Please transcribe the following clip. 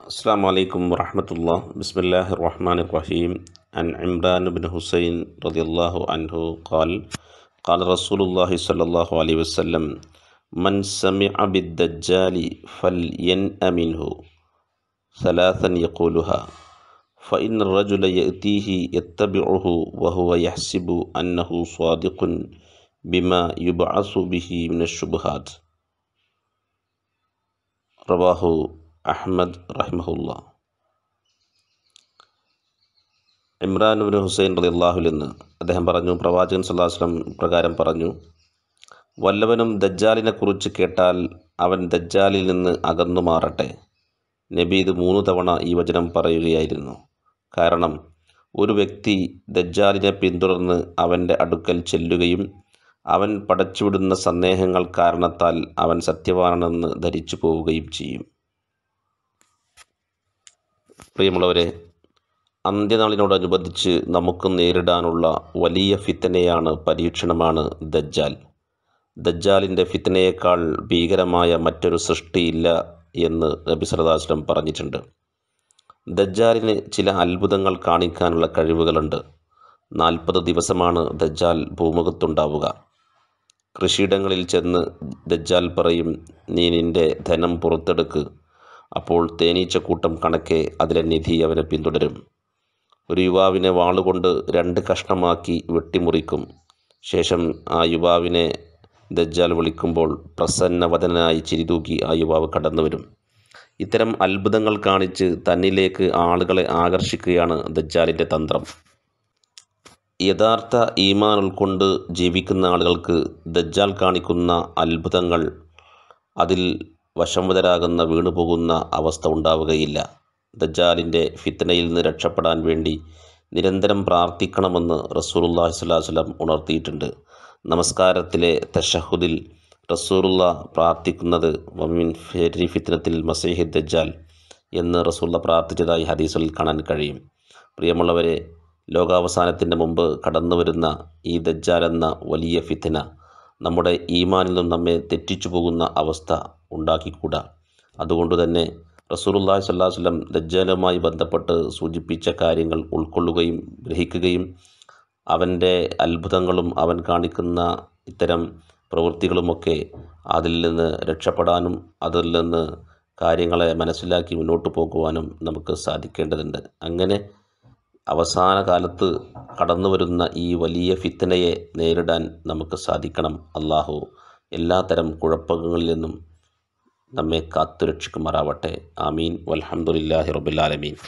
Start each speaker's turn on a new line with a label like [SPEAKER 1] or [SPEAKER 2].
[SPEAKER 1] السلام عليكم ورحمة الله بسم الله الرحمن الرحيم عن عمران بن حسين رضي الله عنه قال قال رسول الله صلى الله عليه وسلم من سمع بالدجال فلينأ منه ثلاثا يقولها فإن الرجل يأتيه يتبعه وهو يحسب أنه صادق بما يبعث به من الشبهات رواه അഹമ്മദ് റഹ്മഹുല്ല ഇമ്രാൻ ഉബിൻ ഹുസൈൻ റലി അള്ളാഹുൽ എന്ന് അദ്ദേഹം പറഞ്ഞു പ്രവാചകൻ സല്ലാസ്ലം പ്രകാരം പറഞ്ഞു വല്ലവനും ദജ്ജാലിനെ കുറിച്ച് കേട്ടാൽ അവൻ ദജ്ജാലിൽ നിന്ന് അകന്നു മാറട്ടെ നബി ഇത് മൂന്ന് തവണ ഈ വചനം പറയുകയായിരുന്നു കാരണം ഒരു വ്യക്തി ദജ്ജാലിനെ പിന്തുടർന്ന് അവൻ്റെ അടുക്കൽ ചെല്ലുകയും അവൻ പടച്ചുവിടുന്ന സന്ദേഹങ്ങൾ കാരണത്താൽ അവൻ സത്യവാനെന്ന് ധരിച്ചു പോവുകയും ചെയ്യും പ്രിയമുള്ളവരെ അന്ത്യനാളിനോടനുബന്ധിച്ച് നമുക്ക് നേരിടാനുള്ള വലിയ ഫിത്തനയാണ് പരീക്ഷണമാണ് ദജ്ജാൽ ദജ്ജാലിൻ്റെ ഫിത്തനയേക്കാൾ ഭീകരമായ മറ്റൊരു സൃഷ്ടിയില്ല എന്ന് നബി സലദാശ്ലം പറഞ്ഞിട്ടുണ്ട് ദജ്ജാലിന് ചില അത്ഭുതങ്ങൾ കാണിക്കാനുള്ള കഴിവുകളുണ്ട് നാൽപ്പത് ദിവസമാണ് ദജ്ജാൽ ഭൂമുഖത്തുണ്ടാവുക കൃഷിയിടങ്ങളിൽ ചെന്ന് ദജ്ജാൽ പറയും നീ നിൻ്റെ ധനം പുറത്തെടുക്ക് അപ്പോൾ തേനീച്ചക്കൂട്ടം കണക്കെ അതിലെ നിധി അവരെ പിന്തുടരും ഒരു യുവാവിനെ വാളുകൊണ്ട് രണ്ട് കഷ്ണമാക്കി വെട്ടിമുറിക്കും ശേഷം ആ യുവാവിനെ ദജ്ജാൽ വിളിക്കുമ്പോൾ പ്രസന്നവദനായി ചിരിതൂക്കി ആ യുവാവ് കടന്നുവരും ഇത്തരം അത്ഭുതങ്ങൾ കാണിച്ച് തന്നിലേക്ക് ആളുകളെ ആകർഷിക്കുകയാണ് ദജ്ജാലിൻ്റെ തന്ത്രം യഥാർത്ഥ ഈമാൻ ഉൾക്കൊണ്ട് ജീവിക്കുന്ന ആളുകൾക്ക് ദജ്ജാൽ കാണിക്കുന്ന അത്ഭുതങ്ങൾ അതിൽ വശംവതരാകുന്ന വീണുപോകുന്ന അവസ്ഥ ഉണ്ടാവുകയില്ല ദജാലിൻ്റെ ഫിത്തനയിൽ നിന്ന് രക്ഷപ്പെടാൻ വേണ്ടി നിരന്തരം പ്രാർത്ഥിക്കണമെന്ന് റസൂറുല്ലാഹി സ്വലാസ്ലം ഉണർത്തിയിട്ടുണ്ട് നമസ്കാരത്തിലെ തഷഹുദിൽ റസൂറുള്ള പ്രാർത്ഥിക്കുന്നത് വമിൻ ഫെരി ഫിത്തനത്തിൽ മസേഹി ദജാൽ എന്ന് റസൂള്ള പ്രാർത്ഥിച്ചതായി ഹദീസിൽ കാണാൻ കഴിയും പ്രിയമുള്ളവരെ ലോകാവസാനത്തിൻ്റെ മുമ്പ് കടന്നു വരുന്ന ഈ ദജ്ജാൽ എന്ന വലിയ ഫിത്തന നമ്മുടെ ഈമാനിൽ നിന്നും നമ്മെ തെറ്റിച്ചു പോകുന്ന അവസ്ഥ ഉണ്ടാക്കിക്കൂടാ അതുകൊണ്ട് തന്നെ റസൂറുല്ലാഹി അലൈഹി വല്ലം ദജ്ജാലുമായി ബന്ധപ്പെട്ട് സൂചിപ്പിച്ച കാര്യങ്ങൾ ഉൾക്കൊള്ളുകയും ഗ്രഹിക്കുകയും അവൻ്റെ അത്ഭുതങ്ങളും അവൻ കാണിക്കുന്ന ഇത്തരം പ്രവൃത്തികളുമൊക്കെ അതിൽ നിന്ന് രക്ഷപ്പെടാനും അതിൽ നിന്ന് കാര്യങ്ങളെ മനസ്സിലാക്കി മുന്നോട്ട് പോകുവാനും നമുക്ക് സാധിക്കേണ്ടതുണ്ട് അങ്ങനെ അവസാന കാലത്ത് കടന്നു വരുന്ന ഈ വലിയ ഫിത്തനയെ നേരിടാൻ നമുക്ക് സാധിക്കണം അള്ളാഹു എല്ലാത്തരം കുഴപ്പങ്ങളിൽ നിന്നും നമ്മെ കാത്തുരക്ഷിക്കുമാറാവട്ടെ ആമീൻ വലഹമുല്ലാഹി റബുലാലമീൻ